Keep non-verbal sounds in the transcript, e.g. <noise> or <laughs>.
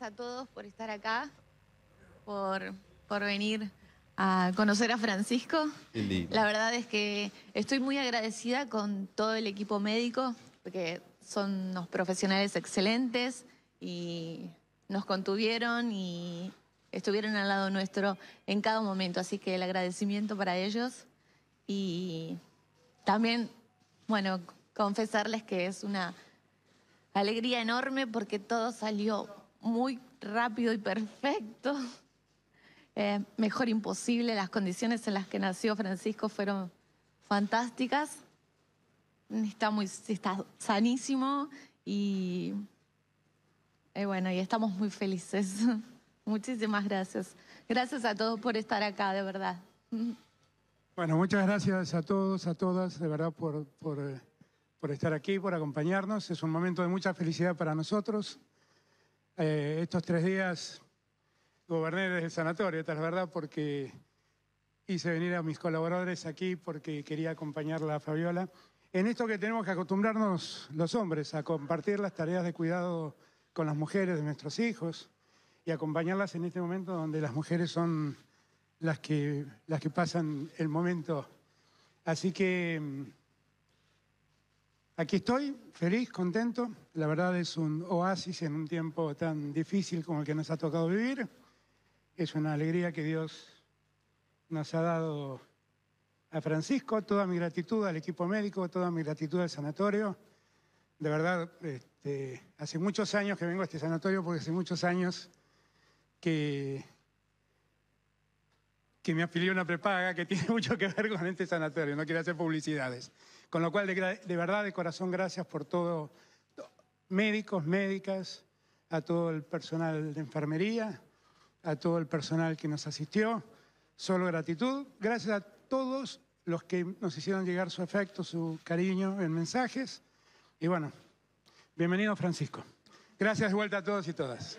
a todos por estar acá, por, por venir a conocer a Francisco. La verdad es que estoy muy agradecida con todo el equipo médico, porque son unos profesionales excelentes y nos contuvieron y estuvieron al lado nuestro en cada momento. Así que el agradecimiento para ellos y también, bueno, confesarles que es una alegría enorme porque todo salió muy rápido y perfecto. Eh, mejor imposible, las condiciones en las que nació Francisco fueron fantásticas. Está, muy, está sanísimo y, eh, bueno, y estamos muy felices. <laughs> Muchísimas gracias. Gracias a todos por estar acá, de verdad. Bueno, muchas gracias a todos, a todas, de verdad, por, por, eh, por estar aquí, por acompañarnos. Es un momento de mucha felicidad para nosotros. Eh, estos tres días goberné desde el sanatorio, tal verdad, porque hice venir a mis colaboradores aquí porque quería acompañarla a Fabiola. En esto que tenemos que acostumbrarnos los hombres a compartir las tareas de cuidado con las mujeres de nuestros hijos y acompañarlas en este momento donde las mujeres son las que, las que pasan el momento. Así que mm, Aquí estoy, feliz, contento. La verdad es un oasis en un tiempo tan difícil como el que nos ha tocado vivir. Es una alegría que Dios nos ha dado a Francisco, toda mi gratitud al equipo médico, toda mi gratitud al sanatorio. De verdad, este, hace muchos años que vengo a este sanatorio porque hace muchos años que que me afilió a una prepaga que tiene <laughs> mucho que ver con este sanatorio, no quiere hacer publicidades. Con lo cual, de, de verdad, de corazón, gracias por todo, médicos, médicas, a todo el personal de enfermería, a todo el personal que nos asistió. Solo gratitud. Gracias a todos los que nos hicieron llegar su afecto, su cariño en mensajes. Y bueno, bienvenido Francisco. Gracias de vuelta a todos y todas.